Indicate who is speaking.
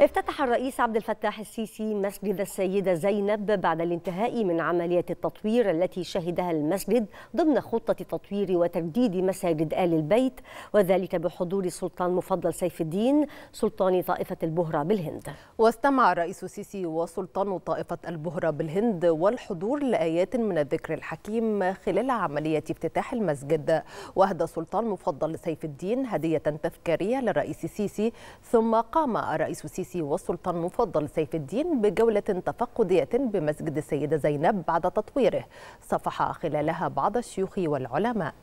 Speaker 1: افتتح الرئيس عبد الفتاح السيسي مسجد السيدة زينب بعد الانتهاء من عملية التطوير التي شهدها المسجد ضمن خطة تطوير وتجديد مساجد آل البيت وذلك بحضور السلطان مفضل سيف الدين سلطان
Speaker 2: طائفة البهرة بالهند واستمع الرئيس السيسي وسلطان طائفة البهرة بالهند والحضور لآيات من الذكر الحكيم خلال عملية افتتاح المسجد وأهدى السلطان مفضل سيف الدين هدية تذكارية للرئيس السيسي ثم قام الرئيس السيسي السيسي والسلطان مفضل سيف الدين بجولة تفقدية بمسجد السيدة زينب بعد تطويره صفح خلالها بعض الشيوخ والعلماء